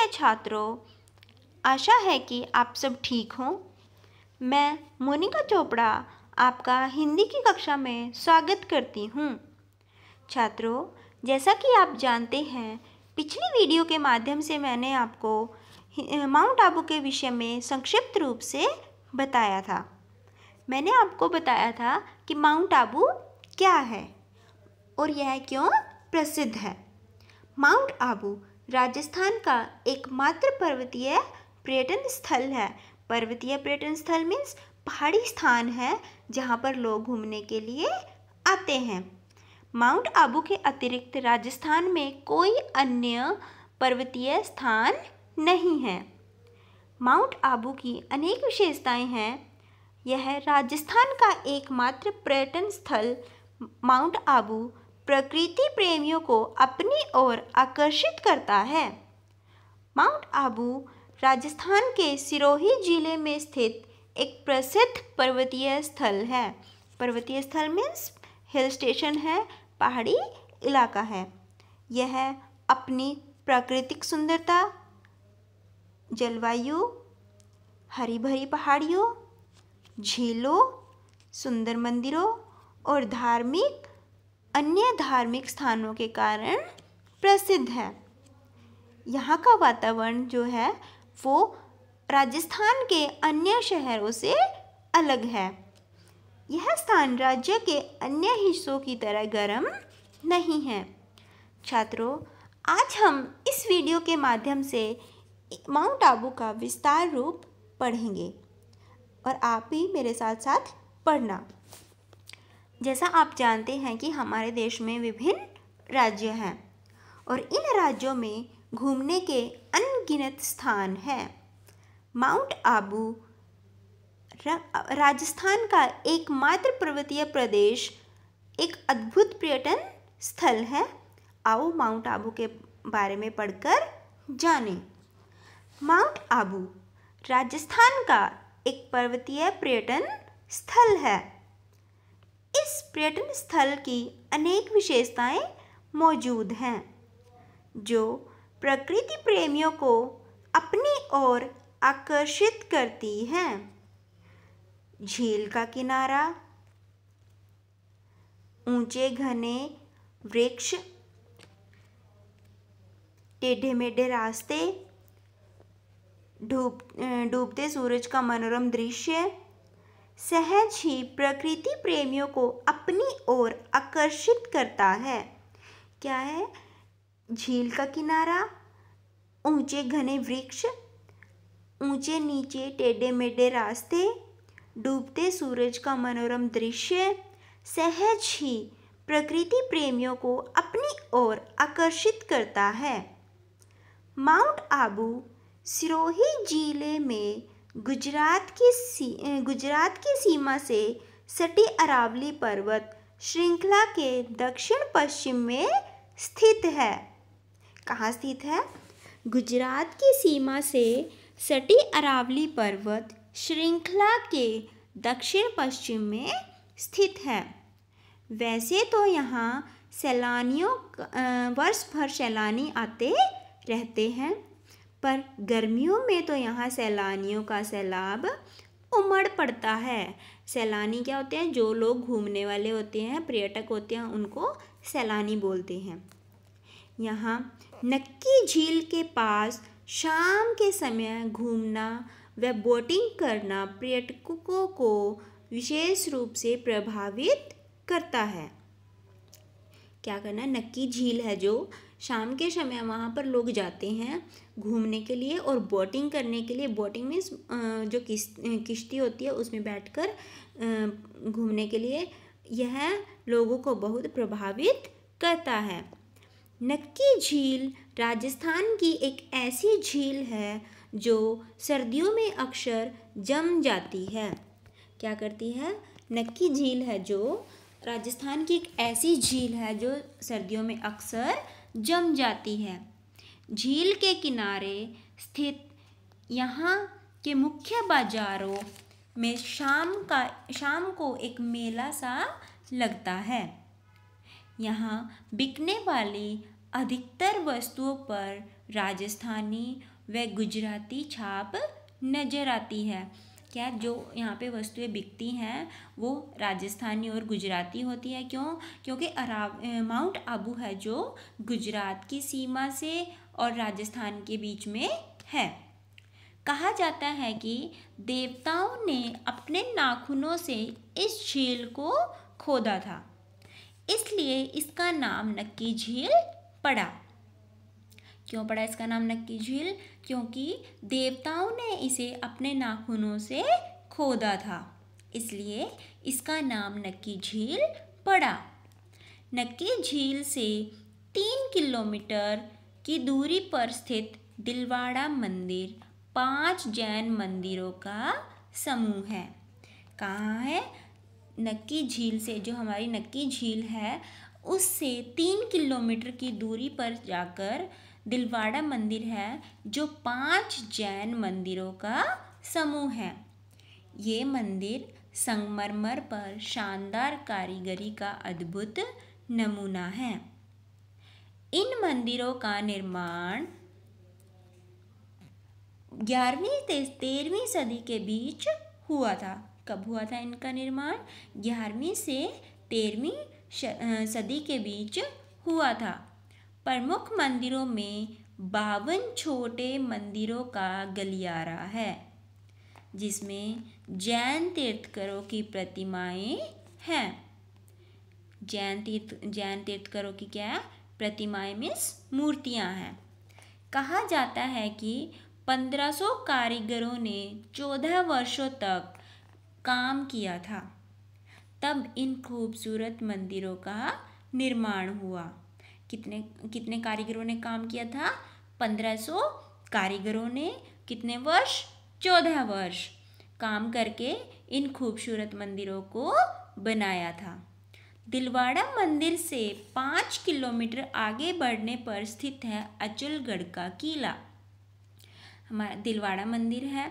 है छात्रों आशा है कि आप सब ठीक हों मैं मोनिका चोपड़ा आपका हिंदी की कक्षा में स्वागत करती हूँ छात्रों जैसा कि आप जानते हैं पिछली वीडियो के माध्यम से मैंने आपको माउंट आबू के विषय में संक्षिप्त रूप से बताया था मैंने आपको बताया था कि माउंट आबू क्या है और यह क्यों प्रसिद्ध है माउंट आबू राजस्थान का एकमात्र पर्वतीय पर्यटन स्थल है पर्वतीय पर्यटन स्थल मीन्स पहाड़ी स्थान है जहाँ पर लोग घूमने के लिए आते हैं माउंट आबू के अतिरिक्त राजस्थान में कोई अन्य पर्वतीय स्थान नहीं है माउंट आबू की अनेक विशेषताएं हैं यह राजस्थान का एकमात्र पर्यटन स्थल माउंट आबू प्रकृति प्रेमियों को अपनी ओर आकर्षित करता है माउंट आबू राजस्थान के सिरोही जिले में स्थित एक प्रसिद्ध पर्वतीय स्थल है पर्वतीय स्थल मीन्स हिल स्टेशन है पहाड़ी इलाका है यह अपनी प्राकृतिक सुंदरता जलवायु हरी भरी पहाड़ियों झीलों सुंदर मंदिरों और धार्मिक अन्य धार्मिक स्थानों के कारण प्रसिद्ध है यहाँ का वातावरण जो है वो राजस्थान के अन्य शहरों से अलग है यह स्थान राज्य के अन्य हिस्सों की तरह गर्म नहीं है छात्रों आज हम इस वीडियो के माध्यम से माउंट आबू का विस्तार रूप पढ़ेंगे और आप भी मेरे साथ साथ पढ़ना जैसा आप जानते हैं कि हमारे देश में विभिन्न राज्य हैं और इन राज्यों में घूमने के अनगिनत स्थान हैं माउंट आबू राजस्थान का एकमात्र पर्वतीय प्रदेश एक अद्भुत पर्यटन स्थल है आओ माउंट आबू के बारे में पढ़कर जानें माउंट आबू राजस्थान का एक पर्वतीय पर्यटन स्थल है इस पर्यटन स्थल की अनेक विशेषताएं मौजूद हैं जो प्रकृति प्रेमियों को अपनी ओर आकर्षित करती हैं झील का किनारा ऊंचे घने वृक्ष टेढ़े मेढ़े रास्ते डूब डूबते सूरज का मनोरम दृश्य सहज ही प्रकृति प्रेमियों को अपनी ओर आकर्षित करता है क्या है झील का किनारा ऊंचे घने वृक्ष ऊंचे नीचे टेढ़े मेढ़े रास्ते डूबते सूरज का मनोरम दृश्य सहज ही प्रकृति प्रेमियों को अपनी ओर आकर्षित करता है माउंट आबू सिरोही जिले में गुजरात की सी गुजरात की सीमा से सटी अरावली पर्वत श्रृंखला के दक्षिण पश्चिम में स्थित है कहाँ स्थित है गुजरात की सीमा से सटी अरावली पर्वत श्रृंखला के दक्षिण पश्चिम में स्थित है वैसे तो यहाँ सैलानियों वर्ष भर सैलानी आते रहते हैं पर गर्मियों में तो यहाँ सैलानियों का सैलाब उमड़ पड़ता है सैलानी क्या होते हैं जो लोग घूमने वाले होते हैं पर्यटक होते हैं उनको सैलानी बोलते हैं यहाँ नक्की झील के पास शाम के समय घूमना व बोटिंग करना पर्यटकों को विशेष रूप से प्रभावित करता है क्या करना नक्की झील है जो शाम के समय वहाँ पर लोग जाते हैं घूमने के लिए और बोटिंग करने के लिए बोटिंग मीन्स जो किस किश्ती होती है उसमें बैठकर घूमने के लिए यह लोगों को बहुत प्रभावित करता है नक्की झील राजस्थान की एक ऐसी झील है जो सर्दियों में अक्सर जम जाती है क्या करती है नक्की झील है जो राजस्थान की एक ऐसी झील है जो सर्दियों में अक्सर जम जाती है झील के किनारे स्थित यहाँ के मुख्य बाजारों में शाम का शाम को एक मेला सा लगता है यहाँ बिकने वाली अधिकतर वस्तुओं पर राजस्थानी व गुजराती छाप नजर आती है क्या जो यहाँ पे वस्तुएं बिकती हैं वो राजस्थानी और गुजराती होती है क्यों क्योंकि अराव माउंट आबू है जो गुजरात की सीमा से और राजस्थान के बीच में है कहा जाता है कि देवताओं ने अपने नाखूनों से इस झील को खोदा था इसलिए इसका नाम नक्की झील पड़ा क्यों पड़ा इसका नाम नक्की झील क्योंकि देवताओं ने इसे अपने नाखूनों से खोदा था इसलिए इसका नाम नक्की झील पड़ा नक्की झील से तीन किलोमीटर की दूरी पर स्थित दिलवाड़ा मंदिर पांच जैन मंदिरों का समूह है कहाँ है नक्की झील से जो हमारी नक्की झील है उससे तीन किलोमीटर की दूरी पर जाकर दिलवाड़ा मंदिर है जो पांच जैन मंदिरों का समूह है ये मंदिर संगमरमर पर शानदार कारीगरी का अद्भुत नमूना है इन मंदिरों का निर्माण ग्यारहवीं से तेरहवीं सदी के बीच हुआ था कब हुआ था इनका निर्माण ग्यारहवीं से तेरहवीं सदी के बीच हुआ था प्रमुख मंदिरों में बावन छोटे मंदिरों का गलियारा है जिसमें जैन तीर्थकरों की प्रतिमाएं हैं जैन तीर्थ जैन तीर्थकरों की क्या है प्रतिमाएं मीन्स मूर्तियां हैं कहा जाता है कि 1500 कारीगरों ने 14 वर्षों तक काम किया था तब इन खूबसूरत मंदिरों का निर्माण हुआ कितने कितने कारीगरों ने काम किया था पंद्रह सौ कारीगरों ने कितने वर्ष चौदह वर्ष काम करके इन खूबसूरत मंदिरों को बनाया था दिलवाड़ा मंदिर से पाँच किलोमीटर आगे बढ़ने पर स्थित है अचलगढ़ का किला हमारा दिलवाड़ा मंदिर है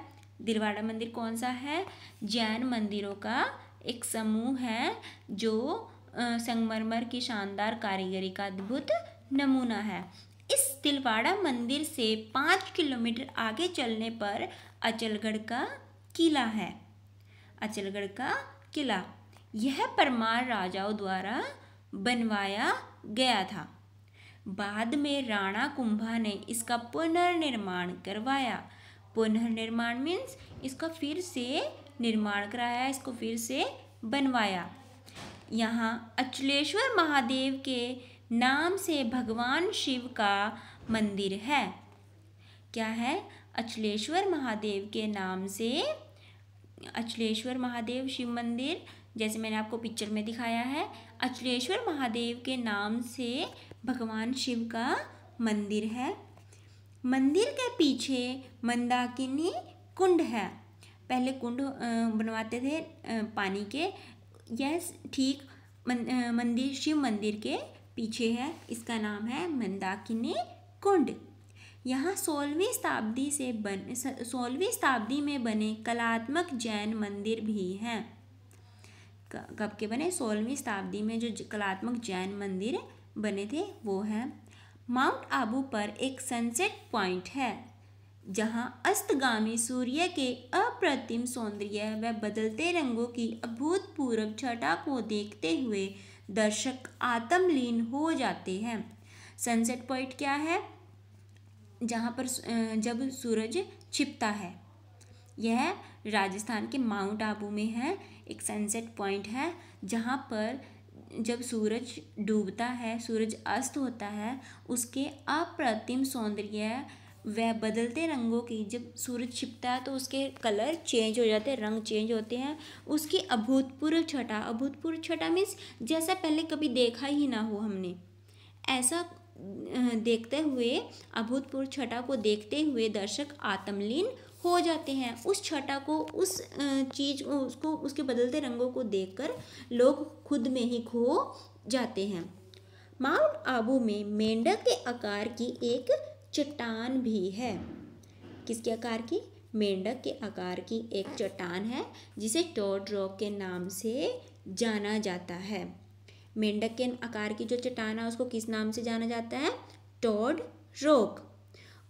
दिलवाड़ा मंदिर कौन सा है जैन मंदिरों का एक समूह है जो संगमरमर की शानदार कारीगरी का अद्भुत नमूना है इस तिलवाड़ा मंदिर से पाँच किलोमीटर आगे चलने पर अचलगढ़ का किला है अचलगढ़ का किला यह परमार राजाओं द्वारा बनवाया गया था बाद में राणा कुंभा ने इसका पुनर्निर्माण करवाया पुनर्निर्माण मीन्स इसका फिर से निर्माण कराया इसको फिर से बनवाया यहाँ अचलेश्वर महादेव के नाम से भगवान शिव का मंदिर है क्या है अचलेश्वर महादेव के नाम से अचलेश्वर महादेव शिव मंदिर जैसे मैंने आपको पिक्चर में दिखाया है अचलेश्वर महादेव के नाम से भगवान शिव का मंदिर है मंदिर के पीछे मंदाकिनी कुंड है पहले कुंड बनवाते थे पानी के यस ठीक मंदिर शिव मंदिर के पीछे है इसका नाम है मंदाकिनी कुंड यहाँ सोलहवीं शताब्दी से बन सोलहवीं शताब्दी में बने कलात्मक जैन मंदिर भी हैं कब के बने सोलहवीं शताब्दी में जो कलात्मक जैन मंदिर बने थे वो हैं माउंट आबू पर एक सनसेट पॉइंट है जहाँ अस्तगामी सूर्य के अप्रतिम सौंदर्य व बदलते रंगों की अभूतपूर्व छटा को देखते हुए दर्शक आत्मलीन हो जाते हैं सनसेट पॉइंट क्या है जहाँ पर जब सूरज छिपता है यह राजस्थान के माउंट आबू में है एक सनसेट पॉइंट है जहाँ पर जब सूरज डूबता है सूरज अस्त होता है उसके अप्रतिम सौंदर्य वह बदलते रंगों की जब सूरज छिपता है तो उसके कलर चेंज हो जाते हैं रंग चेंज होते हैं उसकी अभूतपूर्व छटा अभूतपूर्व छटा मीन्स जैसा पहले कभी देखा ही ना हो हमने ऐसा देखते हुए अभूतपूर्व छटा को देखते हुए दर्शक आत्मलीन हो जाते हैं उस छटा को उस चीज को उसको उसके बदलते रंगों को देखकर लोग खुद में ही खो जाते हैं माउंट आबू में मेंढक के आकार की एक चट्टान भी है किसके आकार की मेंढक के आकार की एक चट्टान है जिसे टोड रॉक के नाम से जाना जाता है मेंढक के आकार की जो चट्टान है उसको किस नाम से जाना जाता है टोड रॉक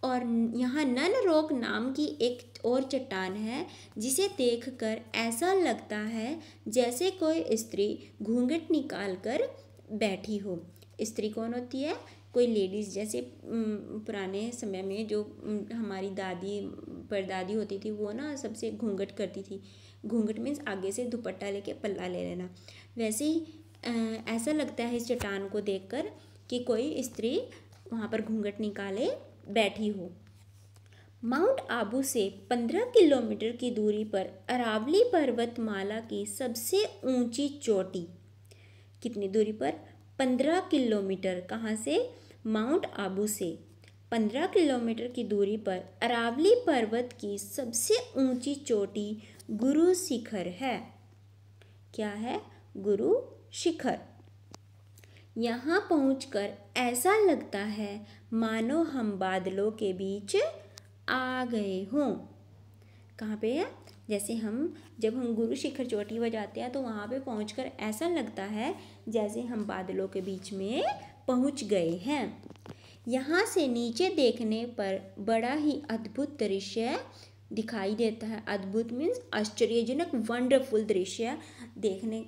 और यहाँ नन रॉक नाम की एक और चट्टान है जिसे देखकर ऐसा लगता है जैसे कोई स्त्री घूंघट निकाल कर बैठी हो स्त्री कौन होती है कोई लेडीज़ जैसे पुराने समय में जो हमारी दादी परदादी होती थी वो ना सबसे घूंघट करती थी घूंघट मीन्स आगे से दुपट्टा लेके पल्ला ले लेना वैसे ही ऐसा लगता है इस चट्टान को देखकर कि कोई स्त्री वहाँ पर घूंघट निकाले बैठी हो माउंट आबू से पंद्रह किलोमीटर की दूरी पर अरावली पर्वतमाला की सबसे ऊंची चोटी कितनी दूरी पर पंद्रह किलोमीटर कहाँ से माउंट आबू से पंद्रह किलोमीटर की दूरी पर अरावली पर्वत की सबसे ऊंची चोटी गुरु शिखर है क्या है गुरु शिखर यहाँ पहुँचकर ऐसा लगता है मानो हम बादलों के बीच आ गए हों कहाँ पे है जैसे हम जब हम गुरु शिखर चोटी पर जाते हैं तो वहाँ पे कर ऐसा लगता है जैसे हम बादलों के बीच में पहुँच गए हैं यहाँ से नीचे देखने पर बड़ा ही अद्भुत दृश्य दिखाई देता है अद्भुत मीन्स आश्चर्यजनक वंडरफुल दृश्य देखने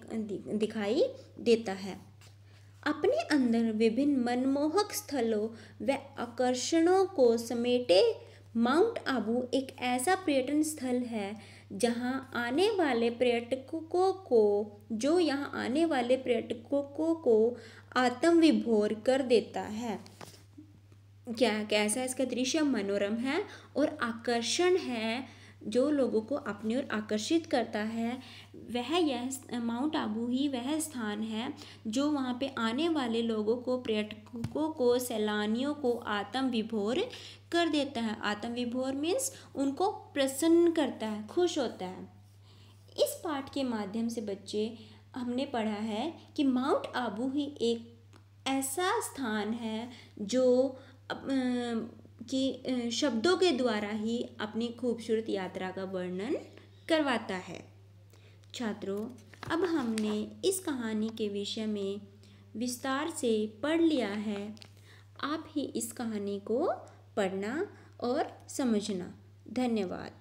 दिखाई देता है अपने अंदर विभिन्न मनमोहक स्थलों व आकर्षणों को समेटे माउंट आबू एक ऐसा पर्यटन स्थल है जहाँ आने वाले पर्यटकों को जो यहाँ आने वाले पर्यटकों को आत्म विभोर कर देता है क्या कैसा इसका दृश्य मनोरम है और आकर्षण है जो लोगों को अपनी ओर आकर्षित करता है वह यह माउंट आबू ही वह स्थान है जो वहाँ पे आने वाले लोगों को पर्यटकों को सैलानियों को आत्म विभोर कर देता है आत्म विभोर मीन्स उनको प्रसन्न करता है खुश होता है इस पाठ के माध्यम से बच्चे हमने पढ़ा है कि माउंट आबू ही एक ऐसा स्थान है जो कि शब्दों के द्वारा ही अपनी खूबसूरत यात्रा का वर्णन करवाता है छात्रों अब हमने इस कहानी के विषय में विस्तार से पढ़ लिया है आप ही इस कहानी को पढ़ना और समझना धन्यवाद